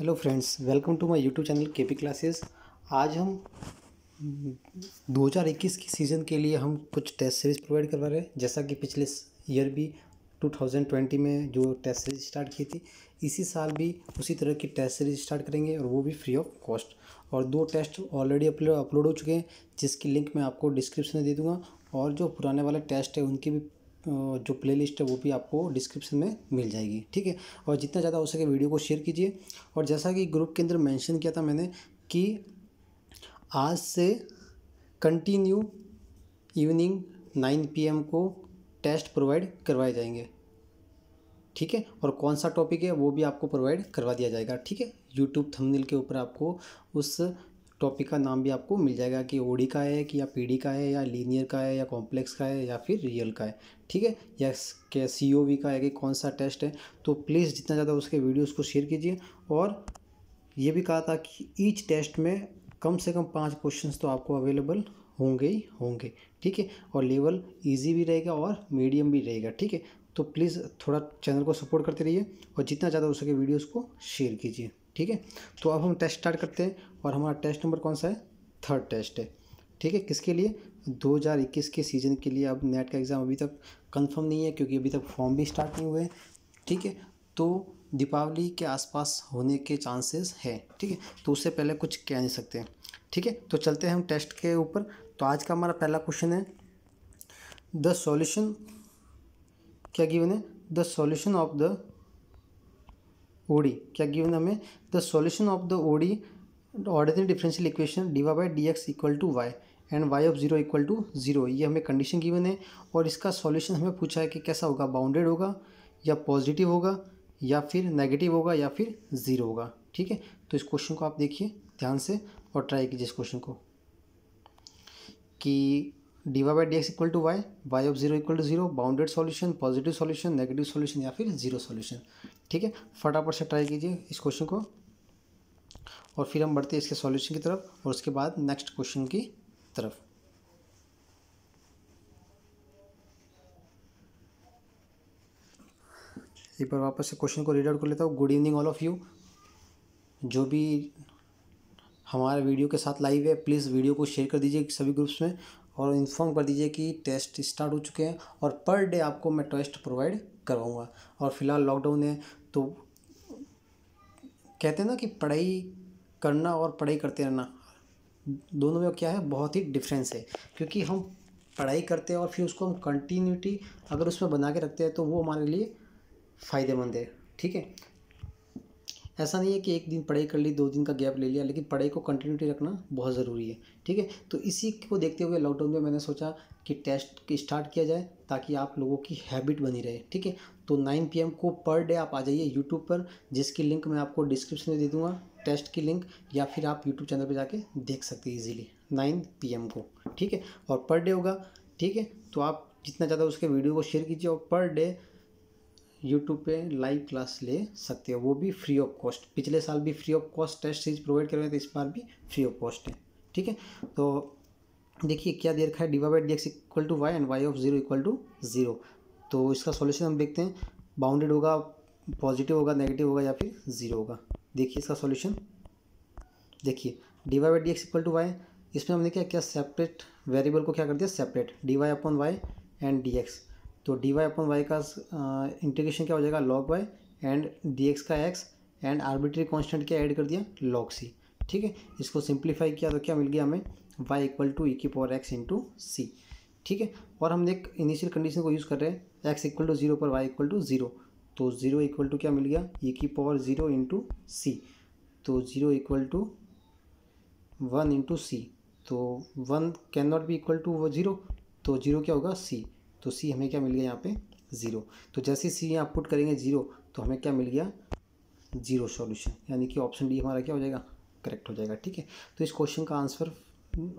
hello friends welcome to my YouTube channel KP classes आज हम 2021 की सीज़न के लिए हम कुछ टेस्ट सीरीज़ प्रोवाइड करवा रहे हैं जैसा कि पिछले ईयर भी 2020 में जो टेस्ट सीरीज स्टार्ट की थी इसी साल भी उसी तरह की टेस्ट सीरीज स्टार्ट करेंगे और वो भी फ्री ऑफ कॉस्ट और दो टेस्ट ऑलरेडी अपलोड हो चुके हैं जिसकी लिंक मैं आपको डिस्क्रिप्शन में दे दूँगा और जो पुराने वाले टेस्ट है उनकी भी जो प्लेलिस्ट है वो भी आपको डिस्क्रिप्शन में मिल जाएगी ठीक है और जितना ज़्यादा हो सके वीडियो को शेयर कीजिए और जैसा कि ग्रुप के अंदर मेंशन किया था मैंने कि आज से कंटिन्यू इवनिंग 9 पीएम को टेस्ट प्रोवाइड करवाए जाएंगे ठीक है और कौन सा टॉपिक है वो भी आपको प्रोवाइड करवा दिया जाएगा ठीक है यूट्यूब थमनिल के ऊपर आपको उस टॉपिक का नाम भी आपको मिल जाएगा कि ओडी का है कि या पी का है या लीनियर का है या कॉम्प्लेक्स का है या फिर रियल का है ठीक है या क्या सी ओ वी का है कि कौन सा टेस्ट है तो प्लीज़ जितना ज़्यादा उसके वीडियोज़ को शेयर कीजिए और ये भी कहा था कि ईच टेस्ट में कम से कम पाँच क्वेश्चन तो आपको अवेलेबल होंगे ही होंगे ठीक है और लेवल ईजी भी रहेगा और मीडियम भी रहेगा ठीक है तो प्लीज़ थोड़ा चैनल को सपोर्ट करते रहिए और जितना ज़्यादा हो सके वीडियोज़ को शेयर कीजिए ठीक है तो अब हम टेस्ट स्टार्ट करते हैं और हमारा टेस्ट नंबर कौन सा है थर्ड टेस्ट है ठीक है किसके लिए 2021 के सीज़न के लिए अब नेट का एग्ज़ाम अभी तक कंफर्म नहीं है क्योंकि अभी तक फॉर्म भी स्टार्ट नहीं हुए ठीक है तो दीपावली के आसपास होने के चांसेस है ठीक है तो उससे पहले कुछ कह नहीं सकते ठीक है तो चलते हैं हम टेस्ट के ऊपर तो आज का हमारा पहला क्वेश्चन है द सॉल्यूशन क्या गिवन है the solution of the OD क्या गिवन हमें the solution of the OD ordinary differential equation D Y by D x equal to Y and Y of zero equal to zero ये हमें condition given है और इसका solution हमें पूछा है कि कैसा होगा बाउंडेड होगा या पॉजिटिव होगा या फिर नेगेटिव होगा या फिर ज़ीरो होगा ठीक है तो इस क्वेश्चन को आप देखिए ध्यान से और ट्राई कीजिए इस क्वेश्चन को कि D Y by D x equal to Y Y of zero equal to zero bounded solution positive solution negative solution या फिर जीरो सॉल्यूशन ठीक है फटाफट से ट्राई कीजिए इस क्वेश्चन को और फिर हम बढ़ते हैं इसके सॉल्यूशन की तरफ और उसके बाद नेक्स्ट क्वेश्चन की तरफ एक बार वापस से क्वेश्चन को रीड आउट कर लेता हूँ good evening all of you जो भी हमारे वीडियो के साथ लाइव है प्लीज़ वीडियो को शेयर कर दीजिए सभी ग्रुप्स में और इन्फॉर्म कर दीजिए कि टेस्ट स्टार्ट हो चुके हैं और पर डे आपको मैं टेस्ट प्रोवाइड करवाऊँगा और फिलहाल लॉकडाउन है तो कहते हैं ना कि पढ़ाई करना और पढ़ाई करते रहना दोनों में क्या है बहुत ही डिफरेंस है क्योंकि हम पढ़ाई करते हैं और फिर उसको हम कंटिन्यूटी अगर उसमें बना के रखते हैं तो वो हमारे लिए फ़ायदेमंद है ठीक है ऐसा नहीं है कि एक दिन पढ़ाई कर ली दो दिन का गैप ले लिया लेकिन पढ़ाई को कंटिन्यूटी रखना बहुत ज़रूरी है ठीक है तो इसी को देखते हुए लॉकडाउन में मैंने सोचा कि टेस्ट की स्टार्ट किया जाए ताकि आप लोगों की हैबिट बनी रहे ठीक है तो 9 पीएम को पर डे आप आ जाइए यूट्यूब पर जिसकी लिंक मैं आपको डिस्क्रिप्शन में दे दूँगा टेस्ट की लिंक या फिर आप यूट्यूब चैनल पर जाके देख सकते हैं ईजिली नाइन पी को ठीक है और पर डे होगा ठीक है तो आप जितना ज़्यादा उसके वीडियो को शेयर कीजिए और पर डे यूट्यूब पे लाइव क्लास ले सकते हो वो भी फ्री ऑफ कॉस्ट पिछले साल भी free of cost test series provide कर रहे थे इस बार भी फ्री ऑफ कॉस्ट है ठीक है तो देखिए क्या दे रखा है Y by D x equal to Y and Y of zero equal to zero तो इसका सॉल्यूशन हम देखते हैं बाउंडेड होगा पॉजिटिव होगा नेगेटिव होगा या फिर जीरो होगा देखिए इसका सॉल्यूशन देखिए D Y by D x equal to Y इसमें हमने क्या क्या सेपरेट वेरिएबल को क्या कर दिया separate D Y upon Y and D x तो डी वाई अपन वाई का इंटीग्रेशन क्या हो जाएगा log Y and D x का एक्स एंड आर्बिट्री कॉन्स्टेंट क्या ऐड कर दिया लॉग सी ठीक है इसको सिंप्लीफाई किया तो क्या मिल गया हमें वाई इक्वल टू ई की पावर एक्स इंटू सी ठीक है और हम एक इनिशियल कंडीशन को यूज़ कर रहे हैं एक्स इक्वल टू जीरो पर वाई इक्वल टू जीरो तो जीरो इक्वल टू क्या मिल गया ई e की पावर जीरो इंटू सी तो zero equal to one into C तो वन कैन नॉट भी इक्वल टू वो जीरो तो जीरो क्या होगा सी तो सी हमें क्या मिल गया यहाँ पे ज़ीरो तो जैसे सी यहाँ पुट करेंगे ज़ीरो तो हमें क्या मिल गया जीरो सॉल्यूशन यानी कि ऑप्शन डी हमारा क्या हो जाएगा करेक्ट हो जाएगा ठीक है तो इस क्वेश्चन का आंसर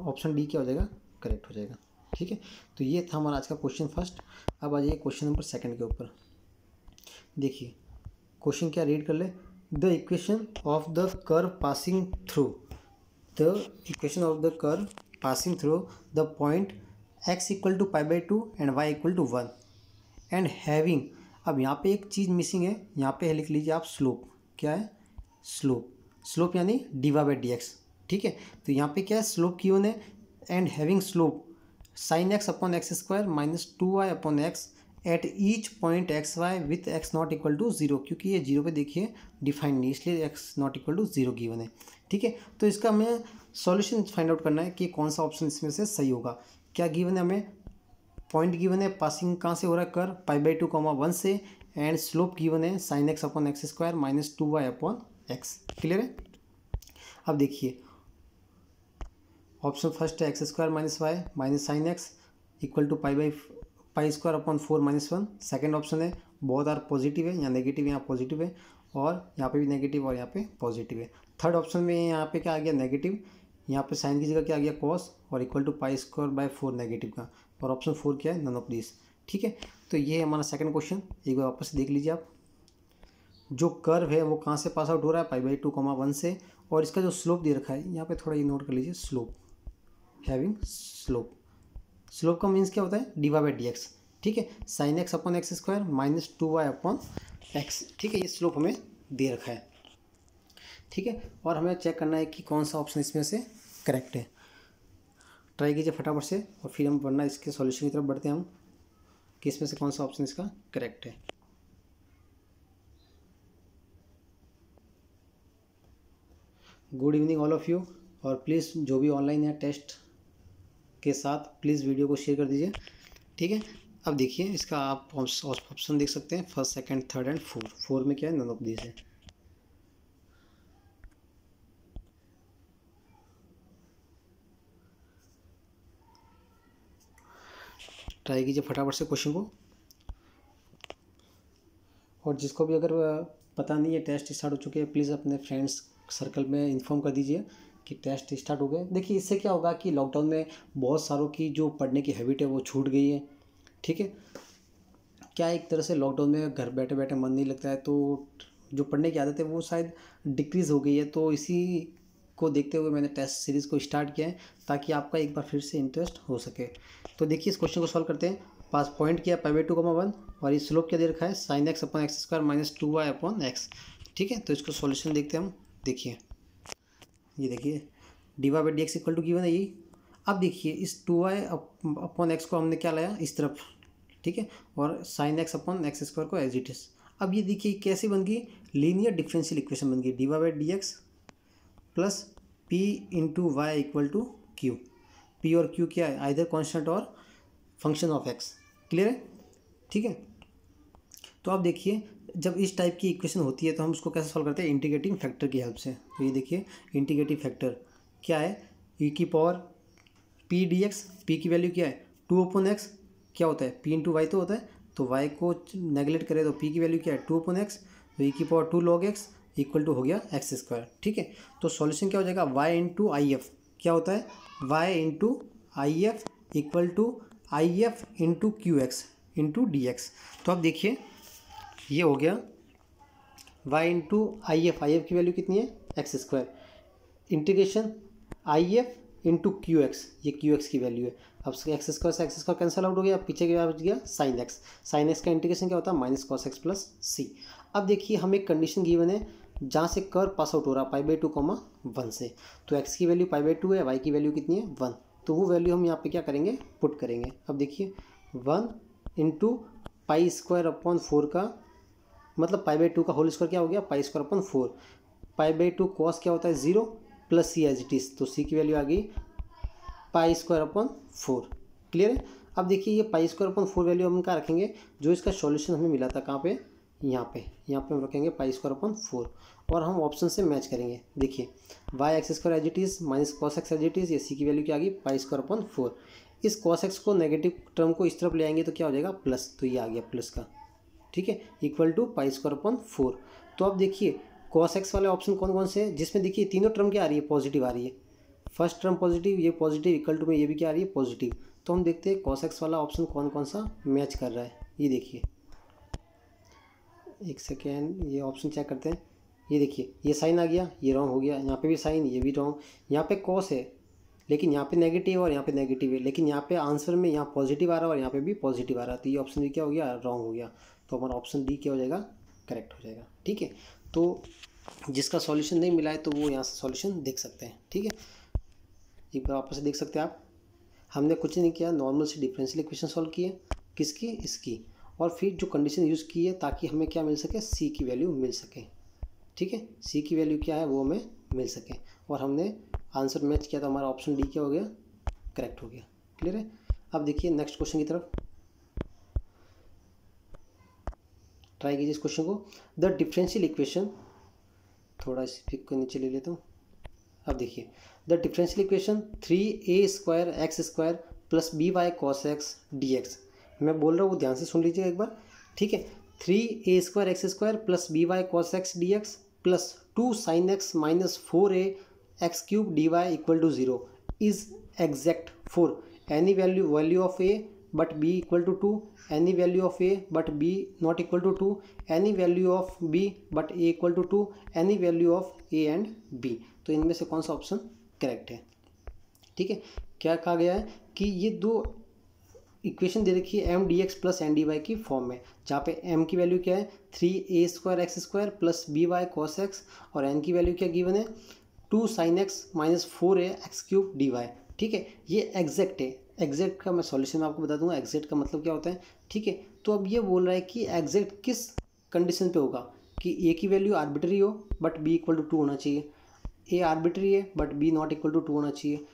ऑप्शन डी क्या हो जाएगा करेक्ट हो जाएगा ठीक है तो ये था हमारा आज का क्वेश्चन फर्स्ट अब आ जाइए क्वेश्चन नंबर सेकेंड के ऊपर देखिए क्वेश्चन क्या रीड कर ले the equation of the curve passing through the equation of the curve passing through the point X equal to pi by two and Y equal to one and having अब यहाँ पे एक चीज़ missing है यहाँ पे लिख लीजिए आप स्लोप क्या है स्लोप स्लोप यानी D Y by D x ठीक है तो यहाँ पे क्या है स्लोप की ओन है and having slope sine X upon X square minus two Y upon X at each point X Y with X not equal to zero क्योंकि ये जीरो पे देखिए डिफाइंड नहीं इसलिए X not equal to zero given है ठीक है तो इसका हमें सॉल्यूशन फाइंड आउट करना है कि कौन सा ऑप्शन इसमें से सही होगा क्या गिवन है हमें पॉइंट गिवन है पासिंग कहाँ से हो रहा है curve pi by two comma one से एंड स्लोप गिवन है sine X upon X square minus two Y upon X clear है अब देखिए ऑप्शन फर्स्ट है X square minus Y minus sine X equal to pi by pi square upon four minus one second option है बहुत are positive है यहाँ negative यहाँ positive है और यहाँ पे भी नेगेटिव और यहाँ पे पॉजिटिव है थर्ड ऑप्शन में यहाँ पे क्या आ गया नेगेटिव यहाँ पे साइन की जगह क्या आ गया कॉस और equal to pi square by four negative का और ऑप्शन फोर क्या है नन ऑफ दिस ठीक है तो ये हमारा सेकंड क्वेश्चन एक बार वापस देख लीजिए आप जो कर्व है वो कहाँ से पास आउट हो रहा है pi by two comma one से और इसका जो स्लोप दे रखा है यहाँ पे थोड़ा ये नोट कर लीजिए स्लोप हैविंग स्लोप स्लोप का मीन्स क्या होता है D Y by D x ठीक है sine X upon X square minus two Y upon X ठीक है ये स्लोप हमें दे रखा है ठीक है और हमें चेक करना है कि कौन सा ऑप्शन इसमें से करेक्ट है ट्राई कीजिए फटाफट से और फिर हम वरना इसके सॉल्यूशन की तरफ बढ़ते हैं हम कि इसमें से कौन सा ऑप्शन इसका करेक्ट है good evening all of you और प्लीज़ जो भी ऑनलाइन है टेस्ट के साथ प्लीज़ वीडियो को शेयर कर दीजिए ठीक है अब देखिए इसका आप ऑप्शन देख सकते हैं first second third and four four में क्या है नन ऑफ दीज है ट्राई कीजिए फटाफट से क्वेश्चन को और जिसको भी अगर पता नहीं है टेस्ट स्टार्ट हो चुके हैं प्लीज़ अपने फ्रेंड्स सर्कल में इन्फॉर्म कर दीजिए कि टेस्ट स्टार्ट हो गए देखिए इससे क्या होगा कि लॉकडाउन में बहुत सारों की जो पढ़ने की हैबिट है वो छूट गई है ठीक है क्या एक तरह से लॉकडाउन में घर बैठे बैठे मन नहीं लगता है तो जो पढ़ने की आदत है वो शायद डिक्रीज़ हो गई है तो इसी को देखते हुए मैंने टेस्ट सीरीज़ को स्टार्ट किया है ताकि आपका एक बार फिर से इंटरेस्ट हो सके तो देखिए इस क्वेश्चन को सॉल्व करते हैं पास पॉइंट किया pi by two comma one और ये स्लोप क्या दे रखा है sine X upon X square minus two Y upon X ठीक है तो इसको सॉल्यूशन देखते हैं हम देखिए ये देखिए D Y by D x equal to given है ये अब देखिए इस टू वाई अपॉन एक्स को हमने क्या लाया इस तरफ ठीक है और sine X upon X square को एज इट इज़ अब ये देखिए कैसे बन गई लीनियर डिफरेंशियल इक्वेशन बन गई D Y by D x plus P into Y equal to Q P और क्यू क्या है आइधर कॉन्स्टेंट और फंक्शन ऑफ एक्स क्लियर है ठीक है तो आप देखिए जब इस टाइप की इक्वेशन होती है तो हम उसको कैसे सॉल्व करते हैं इंटीग्रेटिंग फैक्टर की हेल्प से तो ये देखिए इंटीग्रेटिव फैक्टर क्या है ई e की power P D X P की वैल्यू क्या है टू ओपन एक्स क्या होता है पी इंटू वाई तो होता है तो वाई को नेगलेक्ट करें तो पी की वैल्यू क्या है टू ओपन एक्स तो ई e की power two log X equal to हो गया एक्स स्क्वायर ठीक है तो सॉल्यूशन क्या हो जाएगा वाई इंटू आई एफ क्या होता है Y into I F equal to I F into Q X into D x तो अब देखिए ये हो गया Y into I F I F की वैल्यू कितनी है X square integration I F into Q X ये क्यू एक्स की वैल्यू है अब एक्स स्क्वायर से एक्स स्क्वायर कैंसिल आउट हो गया अब पीछे के बाद गया साइन एक्स साइन एक्स का इंटीग्रेशन क्या होता है minus cos X plus C अब देखिए हमें एक कंडीशन गिवन है जहाँ से कर पास आउट हो रहा है pi by two comma one से तो एक्स की वैल्यू पाई बाई टू है वाई की वैल्यू कितनी है वन तो वो वैल्यू हम यहाँ पे क्या करेंगे पुट करेंगे अब देखिए one into pi square upon four का मतलब पाई बाई टू का होल स्क्वायर क्या हो गया pi square upon four pi by two cos क्या होता है zero plus C as it is तो सी की वैल्यू आ गई pi square upon four clear है अब देखिए ये pi square upon four value हम क्या रखेंगे जो इसका सॉल्यूशन हमें मिला था कहाँ पे यहाँ पे यहाँ पे हम रखेंगे पाई स्क्वायर अपन फोर और हम ऑप्शन से मैच करेंगे देखिए Y x square as it is minus cos x as it is ये सी की वैल्यू क्या आ गई पाई स्क्वायर अपन फोर इस कॉस एक्स को नेगेटिव टर्म को इस तरफ ले आएंगे तो क्या हो जाएगा प्लस तो ये आ गया प्लस का ठीक है equal to pi square upon four तो अब देखिए कॉस एक्स वाले ऑप्शन कौन कौन से हैं जिसमें देखिए तीनों टर्म क्या आ रही है पॉजिटिव आ रही है फर्स्ट टर्म पॉजिटिव ये पॉजिटिव इक्वल टू में ये भी क्या आ रही है पॉजिटिव तो हम देखते हैं कॉस एक्स वाला ऑप्शन कौन कौन सा मैच कर रहा है ये देखिए एक सेकेंड ये ऑप्शन चेक करते हैं ये देखिए ये साइन आ गया ये रॉन्ग हो गया यहाँ पे भी साइन ये भी रॉन्ग यहाँ पे कॉस है लेकिन यहाँ पे नेगेटिव और यहाँ पे नेगेटिव है लेकिन यहाँ पे आंसर में यहाँ पॉजिटिव आ रहा है और यहाँ पे भी पॉजिटिव आ रहा है तो ये ऑप्शन भी क्या हो गया रॉन्ग हो गया तो हमारा ऑप्शन डी क्या हो जाएगा करेक्ट हो जाएगा ठीक है तो जिसका सॉल्यूशन नहीं मिला है तो वो यहाँ से सॉल्यूशन देख सकते हैं ठीक है एक बार वापस से देख सकते हैं आप हमने कुछ नहीं किया नॉर्मल से डिफरेंशियल इक्वेशन सॉल्व किए किसकी इसकी और फिर जो कंडीशन यूज़ की है ताकि हमें क्या मिल सके सी की वैल्यू मिल सके ठीक है सी की वैल्यू क्या है वो हमें मिल सके और हमने आंसर मैच किया तो हमारा ऑप्शन डी क्या हो गया करेक्ट हो गया क्लियर है अब देखिए नेक्स्ट क्वेश्चन की तरफ ट्राई कीजिए इस क्वेश्चन को द डिफरेंशियल इक्वेशन थोड़ा इस पिक को नीचे ले लेता हूँ अब देखिए the differential equation three a square x square plus b y cos x d x मैं बोल रहा हूँ वो ध्यान से सुन लीजिएगा एक बार ठीक है three a square x square plus b y cos x d x plus two sine x minus four a x cube d y equal to zero is exact for any value value of a but b equal to two any value of a but b not equal to two any value of b but a equal to two any value of a and b तो इनमें से कौन सा option correct है ठीक है क्या कहा गया है कि ये दो इक्वेशन दे रखी है m d x plus n d y की फॉर्म में जहाँ पे एम की वैल्यू क्या है three a square x square plus b y cos x और एन की वैल्यू क्या गिवन है two sine x minus four a x cube d y ठीक है ये एग्जैक्ट है एग्जैक्ट का मैं सॉल्यूशन आपको बता दूंगा एग्जैक्ट का मतलब क्या होता है ठीक है तो अब ये बोल रहा है कि एग्जैक्ट किस कंडीशन पे होगा कि ए की वैल्यू आर्बिट्री हो but b equal to two होना चाहिए ए आर्बिट्री है but b not equal to two होना चाहिए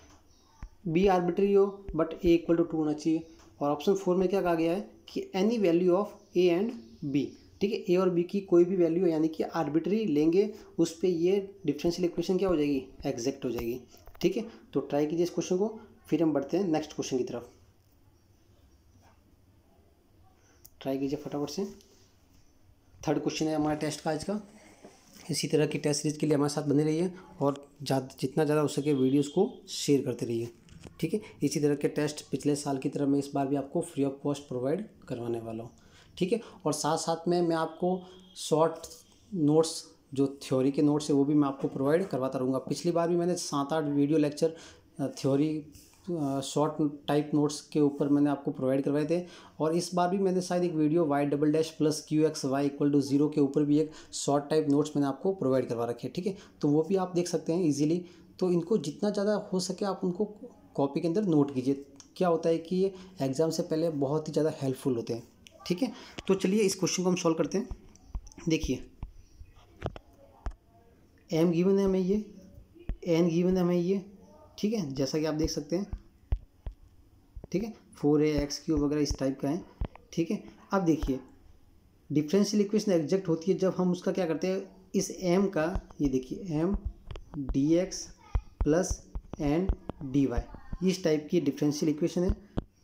बी आर्बिट्री हो but a equal to two होना चाहिए और ऑप्शन फोर में क्या कहा गया है कि any value of a and b ठीक है ए और बी की कोई भी वैल्यू यानी कि आर्बिट्री लेंगे उस पर ये डिफरेंशियल इक्वेशन क्या हो जाएगी एग्जैक्ट हो जाएगी ठीक है तो ट्राई कीजिए इस क्वेश्चन को फिर हम बढ़ते हैं नेक्स्ट क्वेश्चन की तरफ ट्राई कीजिए फटाफट से थर्ड क्वेश्चन है हमारे टेस्ट का आज का इसी तरह की टेस्ट सीरीज के लिए हमारे साथ बने रहिए और ज़्यादा जितना ज़्यादा हो सके वीडियोज़ को शेयर करते रहिए ठीक है इसी तरह के टेस्ट पिछले साल की तरह मैं इस बार भी आपको फ्री ऑफ कॉस्ट प्रोवाइड करवाने वाला हूँ ठीक है और साथ साथ में मैं आपको शॉर्ट नोट्स जो थ्योरी के नोट्स है वो भी मैं आपको प्रोवाइड करवाता रहूँगा पिछली बार भी मैंने सात आठ video lecture theory short type notes के ऊपर मैंने आपको प्रोवाइड करवाए थे और इस बार भी मैंने शायद एक video y double dash plus q x y equal to zero के ऊपर भी एक शॉर्ट टाइप नोट्स मैंने आपको प्रोवाइड करवा रखे हैं ठीक है तो वो भी आप देख सकते हैं ईजिली तो इनको जितना ज़्यादा हो सके आप उनको कॉपी के अंदर नोट कीजिए क्या होता है कि ये एग्ज़ाम से पहले बहुत ही ज़्यादा हेल्पफुल होते हैं ठीक है तो चलिए इस क्वेश्चन को हम सॉल्व करते हैं देखिए एम गिवन है हमें ये एन गिवन है हमें ये ठीक है जैसा कि आप देख सकते हैं ठीक है फोर ए एक्स क्यूब वगैरह इस टाइप का है ठीक है अब देखिए डिफरेंशियल इक्वेशन एग्जैक्ट होती है जब हम उसका क्या करते हैं इस एम का ये देखिए m d x plus n d y इस टाइप की डिफरेंशियल इक्वेशन है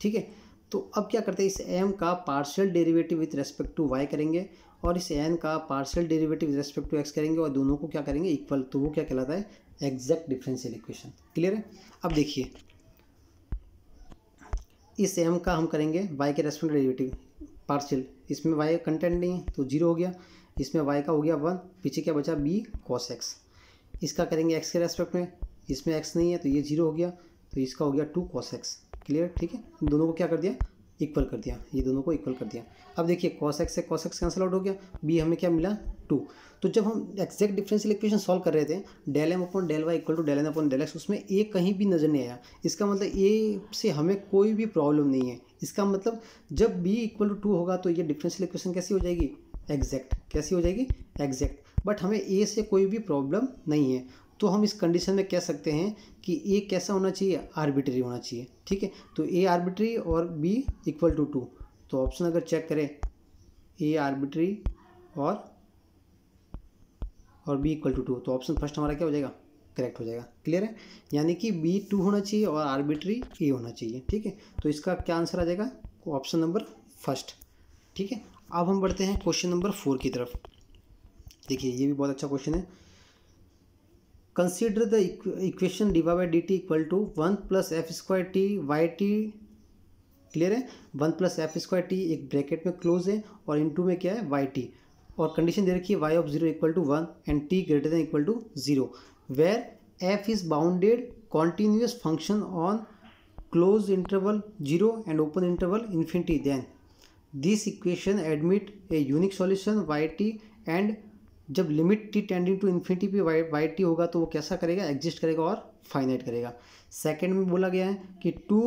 ठीक है तो अब क्या करते हैं इस एम का partial derivative with respect to y करेंगे और इस एन का partial derivative with respect to x करेंगे और दोनों को क्या करेंगे इक्वल तो वो क्या कहलाता है एग्जैक्ट डिफरेंशियल इक्वेशन क्लियर है अब देखिए इस एम का हम करेंगे वाई के रेस्पेक्ट डेरिवेटिव पार्शियल इसमें वाई कंटेंट नहीं है तो जीरो हो गया इसमें वाई का हो गया वन पीछे क्या बचा बी कॉस एक्स इसका करेंगे एक्स के रेस्पेक्ट में इसमें एक्स नहीं है तो ये जीरो हो गया तो इसका हो गया टू कॉस एक्स क्लियर ठीक है दोनों को क्या कर दिया इक्वल कर दिया ये दोनों को इक्वल कर दिया अब देखिए कॉस एक्स से कॉस एक्स कैंसिल आउट हो गया बी हमें क्या मिला टू तो जब हम एक्जैक्ट डिफरेंशियल इक्वेशन सॉल्व कर रहे थे del m upon del y equal to del n upon del x उसमें ए कहीं भी नज़र नहीं आया इसका मतलब ए से हमें कोई भी प्रॉब्लम नहीं है इसका मतलब जब बी इक्वल टू टू होगा तो ये डिफरेंशियल इक्वेशन कैसी हो जाएगी एग्जैक्ट कैसी हो जाएगी एग्जैक्ट बट हमें ए से कोई भी प्रॉब्लम नहीं है तो हम इस कंडीशन में कह सकते हैं कि ए कैसा होना चाहिए आर्बिट्री होना चाहिए ठीक है तो ए आर्बिट्री और बी इक्वल टू टू तो ऑप्शन अगर चेक करें ए आर्बिट्री और और बी इक्वल टू टू तो ऑप्शन फर्स्ट हमारा क्या हो जाएगा करेक्ट हो जाएगा क्लियर है यानी कि बी टू होना चाहिए और आर्बिट्री ए होना चाहिए ठीक है तो इसका क्या आंसर आ जाएगा ऑप्शन नंबर फर्स्ट ठीक है अब हम बढ़ते हैं क्वेश्चन नंबर फोर की तरफ देखिए ये भी बहुत अच्छा क्वेश्चन है consider the equ equation dy by dt equal to 1 plus f square t y t clear है one plus f square t एक ब्रैकेट में क्लोज है और इनटू में क्या है वाई टी और कंडीशन दे रखी है y of zero equal to one and t greater than equal to zero where f is bounded continuous function on close interval zero and open interval infinity then this equation admit a unique solution y t and जब limit t tending to infinity पे y y t होगा तो वो कैसा करेगा exist करेगा और finite करेगा सेकेंड में बोला गया है कि two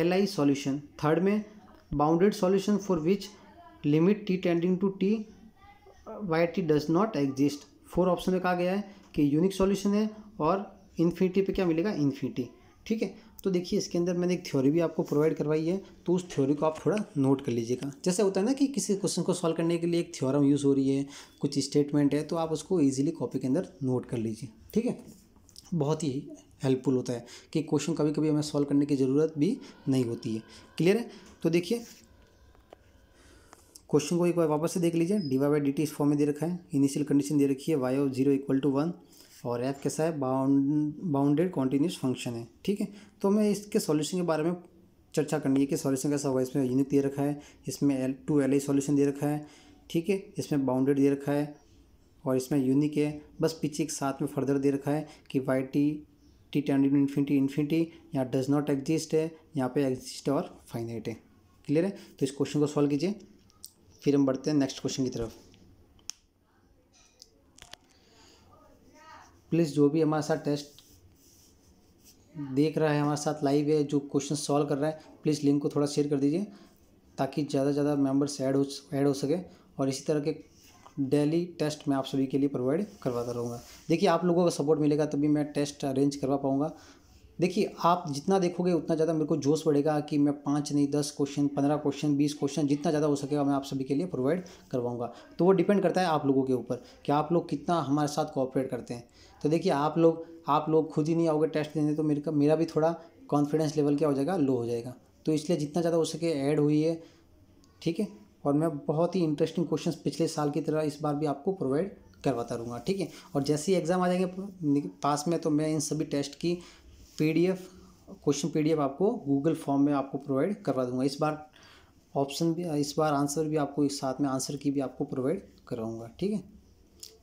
L I solution third में bounded solution for which limit t tending to t y t does not exist four option में कहा गया है कि यूनिक सॉल्यूशन है और इन्फिनिटी पे क्या मिलेगा इन्फिनिटी ठीक है तो देखिए इसके अंदर मैंने एक थ्योरी भी आपको प्रोवाइड करवाई है तो उस थ्योरी को आप थोड़ा नोट कर लीजिएगा जैसे होता है ना कि किसी क्वेश्चन को सॉल्व करने के लिए एक थ्योरम यूज़ हो रही है कुछ स्टेटमेंट है तो आप उसको ईजिली कॉपी के अंदर नोट कर लीजिए ठीक है बहुत ही हेल्पफुल होता है कि क्वेश्चन कभी कभी हमें सॉल्व करने की ज़रूरत भी नहीं होती है क्लियर है तो देखिए क्वेश्चन को एक बार वापस से देख लीजिए d Y by d t इस फॉर्म में दे रखा है इनिशियल कंडीशन दे रखी है y of zero equal to one और एफ कैसा है बाउंड बाउंडेड कॉन्टीन्यूस फंक्शन है ठीक है तो मैं इसके सॉल्यूशन के बारे में चर्चा करनी है कि सॉल्यूशन कैसा होगा इसमें यूनिक दे रखा है इसमें L two L I solution दे रखा है ठीक है इसमें बाउंडेड दे रखा है और इसमें यूनिक है बस पीछे एक साथ में फर्दर दे रखा है कि y t t tend infinity infinity यहाँ डज नॉट एग्जिस्ट है यहाँ पे एग्जिस्ट और फाइनाइट है क्लियर है तो इस क्वेश्चन को सॉल्व कीजिए फिर हम बढ़ते हैं नेक्स्ट क्वेश्चन की तरफ प्लीज़ जो भी हमारे साथ टेस्ट देख रहा है हमारे साथ लाइव है जो क्वेश्चन सॉल्व कर रहा है प्लीज़ लिंक को थोड़ा शेयर कर दीजिए ताकि ज़्यादा से ज़्यादा मेम्बर्स ऐड हो ऐड हो सके और इसी तरह के डेली टेस्ट मैं आप सभी के लिए प्रोवाइड करवाता रहूँगा देखिए आप लोगों का सपोर्ट मिलेगा तभी मैं टेस्ट अरेंज करवा पाऊँगा देखिए आप जितना देखोगे उतना ज़्यादा मेरे को जोश बढ़ेगा कि मैं पाँच नहीं दस क्वेश्चन पंद्रह क्वेश्चन बीस क्वेश्चन जितना ज़्यादा हो सकेगा मैं आप सभी के लिए प्रोवाइड करवाऊंगा तो वो डिपेंड करता है आप लोगों के ऊपर कि आप लोग कितना हमारे साथ कोऑपरेट करते हैं तो देखिए आप लोग आप लोग खुद ही नहीं आओगे टेस्ट देने तो मेरे मेरा भी थोड़ा कॉन्फिडेंस लेवल क्या हो जाएगा लो हो जाएगा तो इसलिए जितना ज़्यादा हो सके ऐड हुई है ठीक है और मैं बहुत ही इंटरेस्टिंग क्वेश्चन पिछले साल की तरह इस बार भी आपको प्रोवाइड करवाता रहूँगा ठीक है और जैसे ही एग्ज़ाम आ जाएंगे पास में तो मैं इन सभी टेस्ट की पीडीएफ क्वेश्चन पीडीएफ आपको गूगल फॉर्म में आपको प्रोवाइड करवा दूंगा इस बार ऑप्शन भी इस बार आंसर भी आपको इस साथ में आंसर की भी आपको प्रोवाइड कराऊंगा ठीक है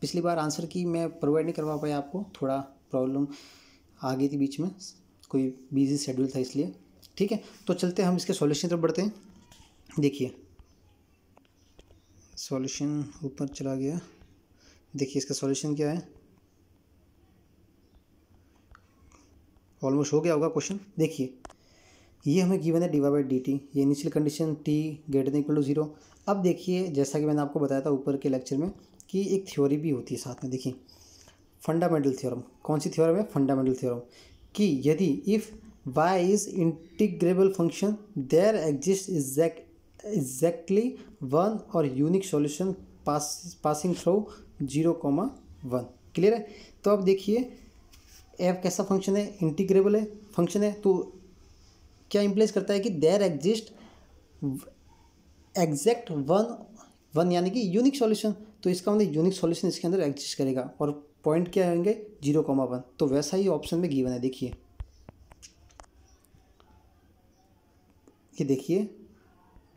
पिछली बार आंसर की मैं प्रोवाइड नहीं करवा पाया आपको थोड़ा प्रॉब्लम आ गई थी बीच में कोई बिजी शेड्यूल था इसलिए ठीक है तो चलते हम इसके सॉल्यूशन तरफ बढ़ते हैं देखिए सॉल्यूशन ऊपर चला गया देखिए इसका सॉल्यूशन क्या है ऑलमोस्ट हो गया होगा क्वेश्चन देखिए ये हमें गिवन है D Y by d t ये initial condition t greater than equal to zero अब देखिए जैसा कि मैंने आपको बताया था ऊपर के लेक्चर में कि एक थ्योरी भी होती है साथ में देखिए फंडामेंटल थ्योरम कौन सी थ्योरम है फंडामेंटल थ्योरम कि यदि if y is integrable function there exist exact exactly one और unique solution pass passing through zero comma one clear है तो अब देखिए एफ कैसा फंक्शन है इंटीग्रेबल है फंक्शन है तो क्या इम्प्लेस करता है कि there exist exact one one यानी कि यूनिक सॉल्यूशन तो इसका मतलब यूनिक सॉल्यूशन इसके अंदर एग्जिस्ट करेगा और पॉइंट क्या होंगे जीरो कॉमा वन तो वैसा ही ऑप्शन में गिवन है देखिए ये देखिए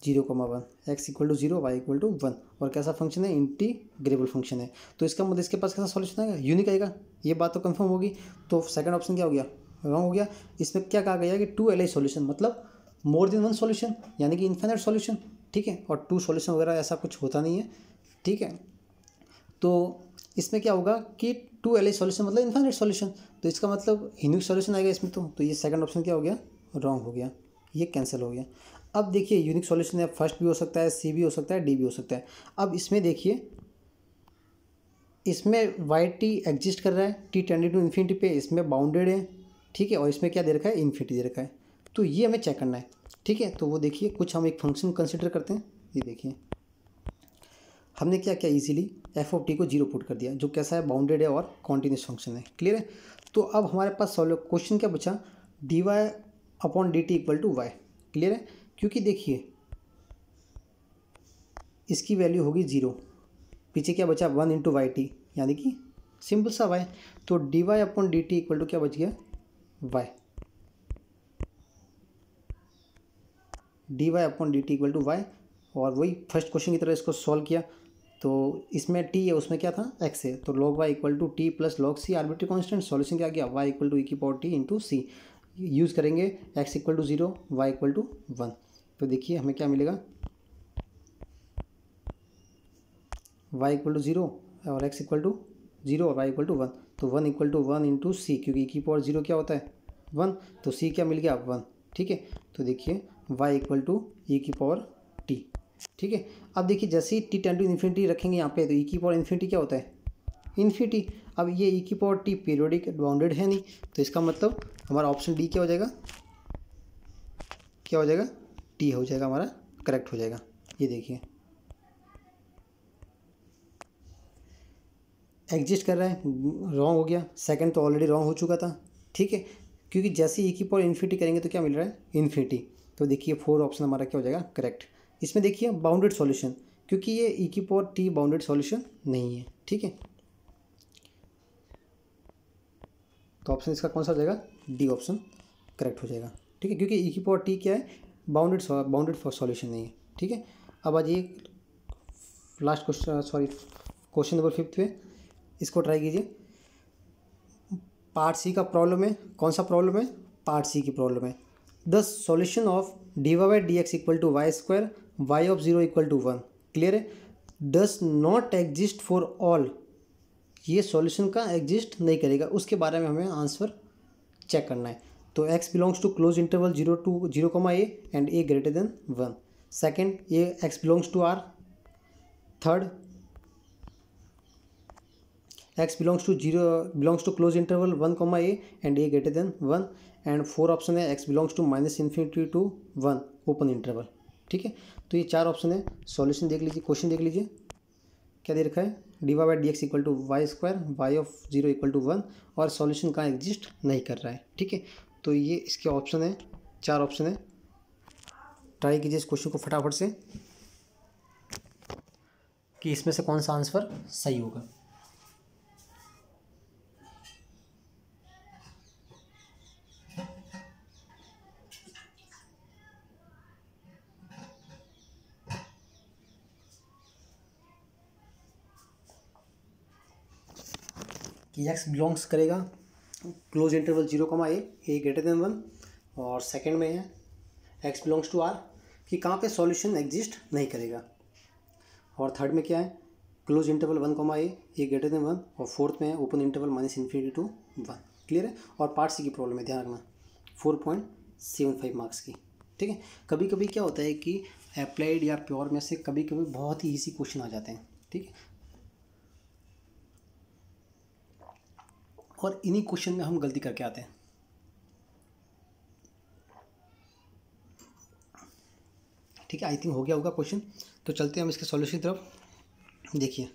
zero comma one x equal to zero y equal to one और कैसा फंक्शन है इंटीग्रेबल फंक्शन है तो इसका मतलब इसके पास कैसा सॉल्यूशन आएगा यूनिक आएगा ये बात तो कंफर्म होगी तो सेकंड ऑप्शन क्या हो गया रॉन्ग हो गया इसमें क्या कहा गया कि टू एल आई सोल्यूशन मतलब मोर देन वन सोल्यूशन यानी कि इन्फेनाइट सोल्यूशन ठीक है और टू सोल्यूशन वगैरह ऐसा कुछ होता नहीं है ठीक है तो इसमें क्या होगा कि टू एल आई सोल्यूशन मतलब इन्फेनाइट सोल्यूशन तो इसका मतलब यूनिक सोल्यूशन आएगा इसमें तो तो ये सेकंड ऑप्शन क्या हो गया रॉन्ग हो गया ये कैंसिल हो गया अब देखिए यूनिक सॉल्यूशन है फर्स्ट भी हो सकता है सी भी हो सकता है डी भी हो सकता है अब इसमें देखिए इसमें वाई टी एग्जिस्ट कर रहा है टी टेंडेड टू इन्फिनिटी पे इसमें बाउंडेड है ठीक है और इसमें क्या दे रखा है इन्फिनिटी दे रखा है तो ये हमें चेक करना है ठीक है तो वो देखिए कुछ हम एक फंक्शन कंसिडर करते हैं ये देखिए हमने क्या क्या ईजिली एफ ऑफ टी को जीरो पुट कर दिया जो कैसा है बाउंडेड है और कॉन्टीन्यूस फंक्शन है क्लियर है तो अब हमारे पास सॉल्व क्वेश्चन क्या बचा d Y upon d t equal to y clear है क्योंकि देखिए इसकी वैल्यू होगी ज़ीरो पीछे क्या बचा वन इंटू वाई टी यानी कि सिंपल सा वाई तो D Y upon d t equal to क्या बच गया y d Y upon d t equal to y और वही फर्स्ट क्वेश्चन की तरह इसको सॉल्व किया तो इसमें टी है उसमें क्या था एक्स है तो log y equal to t plus log c arbitrary constant solution क्या गया वाई इक्वल टू ई की power t into c use करेंगे x equal to zero y equal to one तो देखिए हमें क्या मिलेगा वाई इक्वल टू ज़ीरो और एक्स इक्वल टू ज़ीरो और वाई इक्वल टू वन तो one equal to one into c क्योंकि e की पावर ज़ीरो क्या होता है वन तो सी क्या मिल गया वन ठीक है तो देखिए वाई इक्वल टू ई की पावर टी ठीक है अब देखिए जैसे ही टी टेन टू इन्फिनिटी रखेंगे यहाँ पे तो ई e की पावर इन्फिनिटी क्या होता है इन्फिनिटी अब ये ई e की पावर टी पीरियोडिक बाउंडेड है नहीं तो इसका मतलब हमारा ऑप्शन डी क्या हो जाएगा क्या हो जाएगा टी हो जाएगा हमारा करेक्ट हो जाएगा ये देखिए एग्जिस्ट कर रहा है रॉन्ग हो गया सेकंड तो ऑलरेडी रॉन्ग हो चुका था ठीक है क्योंकि जैसे एक ही पॉइंट इन्फिनिटी करेंगे तो क्या मिल रहा है इन्फिनिटी तो देखिए फोर ऑप्शन हमारा क्या हो जाएगा करेक्ट इसमें देखिए बाउंडेड सॉल्यूशन क्योंकि ये ई की पावर टी बाउंडेड सॉल्यूशन नहीं है ठीक है तो ऑप्शन इसका कौन सा हो जाएगा डी ऑप्शन करेक्ट हो जाएगा ठीक है क्योंकि ई की पावर टी क्या है बाउंडेड बाउंडेड फॉर सॉल्यूशन नहीं है ठीक है अब आ जाइए last question sorry question number fifth पे इसको ट्राई कीजिए पार्ट सी का प्रॉब्लम है कौन सा प्रॉब्लम है पार्ट सी की प्रॉब्लम है the solution of D Y D x equal to y square y of zero equal to one clear है does not exist for all ये सॉल्यूशन का एग्जिस्ट नहीं करेगा उसके बारे में हमें आंसर चेक करना है तो x belongs to close interval zero to zero comma a and a greater than one second a x belongs to R third x belongs to zero belongs to close interval one comma a and a greater than one and four option है x belongs to minus infinity to one open interval ठीक है तो ये चार option है solution देख लीजिए question देख लीजिए क्या दे रखा है Y by D x equal to y square y of zero equal to one और सॉल्यूशन कहाँ एग्जिस्ट नहीं कर रहा है ठीक है तो ये इसके ऑप्शन है चार ऑप्शन है ट्राई कीजिए इस क्वेश्चन को फटाफट से कि इसमें से कौन सा आंसर सही होगा कि एक्स बिलोंग्स करेगा close interval zero comma a a greater than one और सेकेंड में है एक्स बिलोंग्स टू आर कि कहाँ पे सॉल्यूशन एग्जिस्ट नहीं करेगा और थर्ड में क्या है close interval one comma a a greater than one और फोर्थ में है open interval minus infinity to one clear है और पार्ट सी की प्रॉब्लम है ध्यान रखना four point seven five marks की ठीक है कभी कभी क्या होता है कि अप्लाइड या प्योर में से कभी कभी बहुत ही ईजी क्वेश्चन आ जाते हैं ठीक है और इन्हीं क्वेश्चन में हम गलती करके आते हैं ठीक है आई थिंक हो गया होगा क्वेश्चन तो चलते हैं हम इसके सॉल्यूशन की तरफ देखिए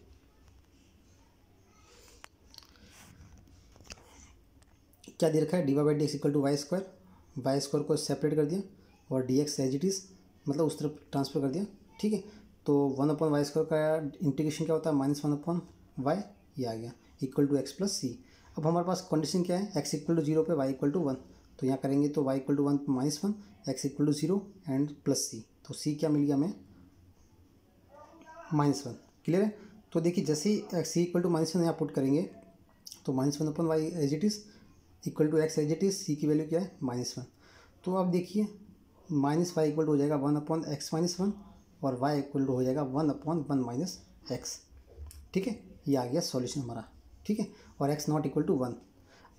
क्या दे रखा है D Y by D x equal to y square y square को सेपरेट कर दिया और d x as it is मतलब उस तरफ ट्रांसफर कर दिया ठीक है तो वन अपॉन वाई स्क्वायर का इंटीग्रेशन क्या होता है माइनस वन अपॉन वाई ये आ गया equal to x plus C अब हमारे पास कंडीशन क्या है एक्स इक्वल टू जीरो पर वाई इक्वल टू वन तो यहाँ करेंगे तो Y equal to one minus one x equal to zero and plus c तो सी क्या मिल गया हमें माइनस वन क्लियर है तो देखिए जैसे ही c equal to minus one यहाँ पुट करेंगे तो माइनस वन अपन y as it is equal to x as it is c की वैल्यू क्या है माइनस वन तो अब देखिए माइनस वाई इक्वल टू हो जाएगा one upon x minus one और वाई इक्वल टू हो जाएगा one upon one minus x ठीक है ये आ गया सॉल्यूशन हमारा ठीक है और x not equal to one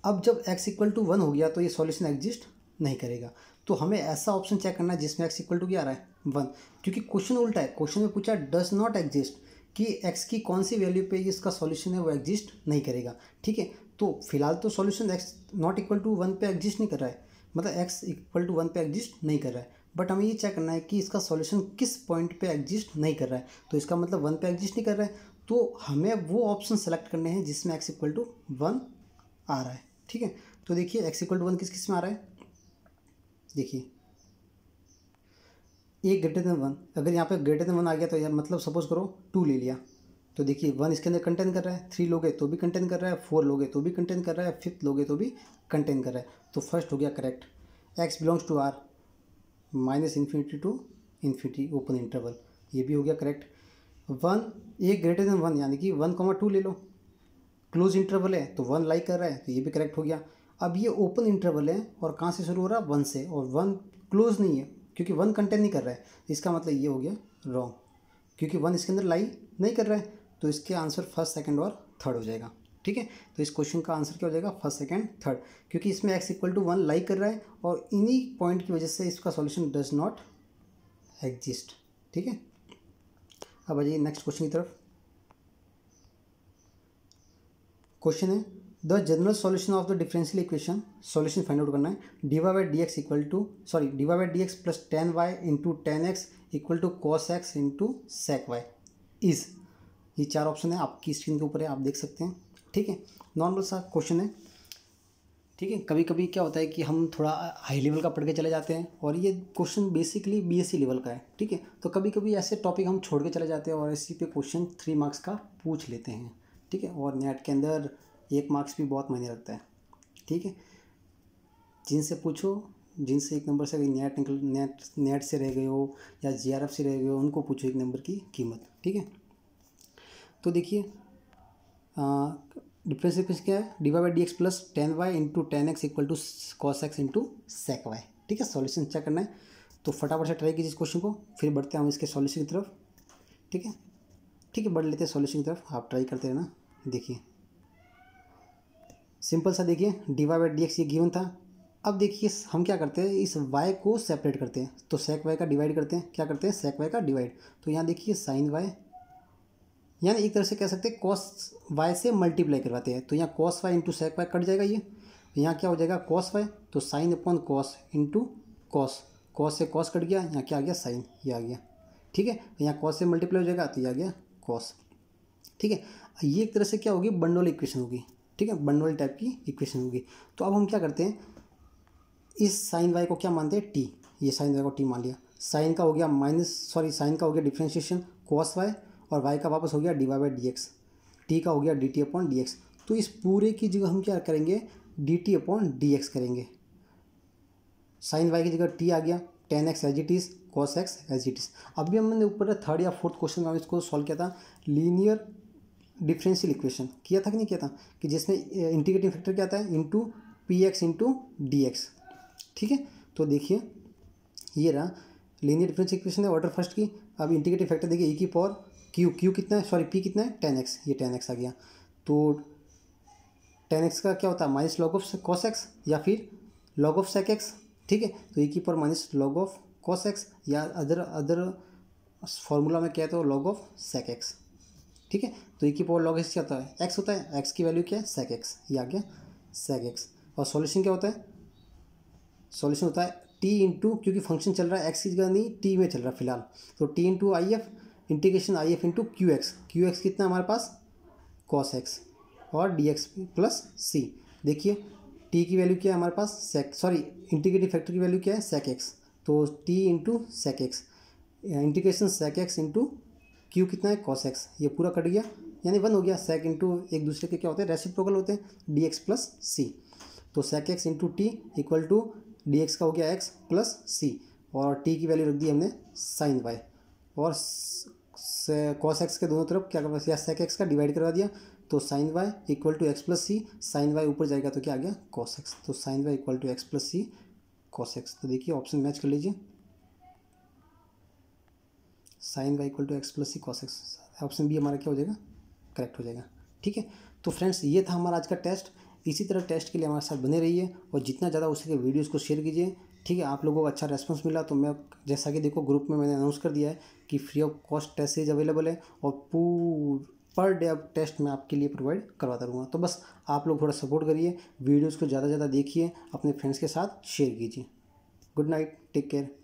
अब जब एक्स इक्वल टू वन हो गया तो ये सॉल्यूशन एग्जिस्ट नहीं करेगा तो हमें ऐसा ऑप्शन चेक करना है जिसमें एक्स इक्वल टू क्या आ रहा है वन क्योंकि क्वेश्चन उल्टा है क्वेश्चन में पूछा डज नॉट एग्जिस्ट कि एक्स की कौन सी वैल्यू पे इसका सॉल्यूशन है वो एग्जिस्ट नहीं करेगा ठीक है तो फिलहाल तो solution x not equal to one पे एग्जिस्ट नहीं कर रहा है मतलब एक्स इक्वल टू वन पे एग्जिस्ट नहीं कर रहा है बट हमें ये चेक करना है कि इसका सॉल्यूशन किस पॉइंट पे एग्जिस्ट नहीं कर रहा है तो इसका मतलब वन पे एग्जिस्ट नहीं कर रहा है तो हमें वो ऑप्शन सेलेक्ट करने हैं जिसमें एक्स इक्वल टू वन आ रहा है ठीक है तो देखिए एक्स इक्वल टू वन किस किस में आ रहा है देखिए एक ग्रेटर देन वन अगर यहाँ पे ग्रेटर देन वन आ गया तो यार मतलब सपोज करो टू ले लिया तो देखिए वन इसके अंदर कंटेन कर रहा है थ्री लोगे तो भी कंटेन कर रहा है फोर लोगे तो भी कंटेन कर रहा है फिफ्थ लोगे तो भी कंटेन कर रहा है तो फर्स्ट हो गया correct x belongs to R minus infinity to infinity open interval ये भी हो गया correct one a greater than one यानी कि वन कॉमा टू ले लो क्लोज इंटरवल है तो वन लाइक कर रहा है तो ये भी करेक्ट हो गया अब ये ओपन इंटरवल है और कहाँ से शुरू हो रहा है वन से और वन क्लोज नहीं है क्योंकि वन कंटेन नहीं कर रहा है इसका मतलब ये हो गया रॉन्ग क्योंकि वन इसके अंदर लाई नहीं कर रहा है तो इसके आंसर फर्स्ट सेकेंड और थर्ड हो जाएगा ठीक है तो इस क्वेश्चन का आंसर क्या हो जाएगा फर्स्ट सेकेंड थर्ड क्योंकि इसमें x equal to one like कर रहा है और इन्हीं पॉइंट की वजह से इसका सॉल्यूशन डज नॉट एग्जिस्ट ठीक है अब आ जाइए नेक्स्ट क्वेश्चन की तरफ क्वेश्चन है the general solution of the differential equation solution find out करना है d y by D x equal to sorry d y by D x plus tan y into tan x equal to cos x into sec y is ये चार option है आपकी screen के ऊपर है आप देख सकते हैं ठीक है नॉर्मल सा क्वेश्चन है ठीक है कभी कभी क्या होता है कि हम थोड़ा हाई लेवल का पढ़ के चले जाते हैं और ये क्वेश्चन बेसिकली बीएससी लेवल का है ठीक है तो कभी कभी ऐसे टॉपिक हम छोड़ के चले जाते हैं और इसी पे क्वेश्चन थ्री मार्क्स का पूछ लेते हैं ठीक है और नेट के अंदर एक मार्क्स भी बहुत मायने रखता है ठीक है जिनसे पूछो जिनसे एक नंबर से नेट निकल नेट नेट से रह गए हो या जी से रह गए हो उनको पूछो एक नंबर की कीमत ठीक है तो देखिए डिफ्रेंस क्या है D Y by D x plus tan y into tan x equal to cos x into sec y ठीक है सॉल्यूशन चेक करना है तो फटाफट से ट्राई कीजिए इस क्वेश्चन को फिर बढ़ते हैं हम इसके सॉल्यूशन की तरफ ठीक है ठीक है बढ़ लेते हैं सॉल्यूशन की तरफ आप ट्राई करते रहना देखिए सिंपल सा देखिए D Y by D x ये गिवन था अब देखिए हम क्या करते हैं इस वाई को सेपरेट करते हैं तो सेक वाई का डिवाइड करते हैं क्या करते हैं सेक वाई का डिवाइड तो यहाँ देखिए साइन वाई यानी एक तरह से कह सकते हैं कॉस वाई से मल्टीप्लाई करवाते हैं तो यहाँ cos y into sec y cut जाएगा ये यहाँ क्या हो जाएगा कॉस वाई तो sine upon cos into cos cos से कॉस कट गया यहाँ क्या आ गया साइन ये आ गया ठीक है तो यहाँ कॉस से मल्टीप्लाई हो जाएगा तो ये आ गया कॉस ठीक है ये एक तरह से क्या होगी बंडोल इक्वेशन होगी ठीक है बंडोल टाइप की इक्वेशन होगी तो अब हम क्या करते हैं इस साइन वाई को क्या मानते हैं टी ये साइन वाई को टी मान लिया साइन का हो गया माइनस सॉरी साइन का हो गया डिफ्रेंशिएशन कॉस वाई और वाई का वापस हो गया d Y by D x t का हो गया d t upon d x तो इस पूरे की जगह हम क्या करेंगे d t upon d x करेंगे साइन वाई की जगह टी आ गया tan x as it is cos x as it is अभी हमने ऊपर थर्ड या फोर्थ क्वेश्चन में इसको सॉल्व किया था लीनियर डिफरेंशियल इक्वेशन किया था कि नहीं किया था कि जिसमें इंटीग्रेटिंग फैक्टर क्या आता है into P x into D x ठीक है तो देखिए ये रहा लीनियर डिफरेंस इक्वेशन है ऑर्डर फर्स्ट की अब इंटीग्रेटिव फैक्टर देखिए ई e की पावर क्यू क्यू कितना है सॉरी पी कितना है टेन एक्स ये टेन एक्स आ गया तो टेन एक्स का क्या होता है minus log of cos x या फिर लॉग ऑफ सेक एक्स ठीक है तो ई e की power minus log of cos x या अदर अदर फॉर्मूला में क्या है तो लॉग ऑफ सेक एक्स ठीक है तो ई e की पावर लॉग एक्स क्या होता है एक्स होता है एक्स की वैल्यू क्या है सेक एक्स ये आ गया सेक एक्स और सॉल्यूशन क्या होता है सॉल्यूशन होता है टी इंटू क्योंकि फंक्शन चल रहा है एक्स की जगह नहीं टी में चल रहा है फिलहाल तो t into I F integration I F into Q x Q x कितना हमारे पास कॉस एक्स और डी एक्स प्लस सी देखिए टी की वैल्यू क्या है हमारे पास सेक सॉरी इंटीग्रेटिव फैक्टर की वैल्यू क्या है सेक एक्स तो t into sec x integration sec x into Q कितना है कॉस एक्स ये पूरा कट गया यानी वन हो गया सेक इंटू एक दूसरे के क्या होते हैं रेसिप्रोकल होते हैं डी एक्स प्लस सी तो sec x into t equal to d x का हो गया एक्स प्लस सी और टी की वैल्यू रख दी हमने साइन वाई और कॉस एक्स के दोनों तरफ क्या कर या सेक एक्स का डिवाइड करवा दिया तो sine y equal to x plus c sine y ऊपर जाएगा तो क्या आ गया कॉस एक्स तो sine y equal to x plus c cos x तो देखिए ऑप्शन मैच कर लीजिए sine y equal to x plus c cos x option B हमारा क्या हो जाएगा करेक्ट हो जाएगा ठीक है तो फ्रेंड्स ये था हमारा आज का टेस्ट इसी तरह टेस्ट के लिए हमारे साथ बने रहिए और जितना ज़्यादा हो सके वीडियोज़ को शेयर कीजिए ठीक है आप लोगों को अच्छा रेस्पॉन्स मिला तो मैं जैसा कि देखो ग्रुप में मैंने अनाउंस कर दिया है कि free of cost test series available है और पूरा पर डे अब टेस्ट मैं आपके लिए प्रोवाइड करवाता रहूँगा तो बस आप लोग थोड़ा सपोर्ट करिए वीडियोज़ को ज़्यादा से ज़्यादा देखिए अपने फ्रेंड्स के साथ शेयर कीजिए गुड नाइट टेक केयर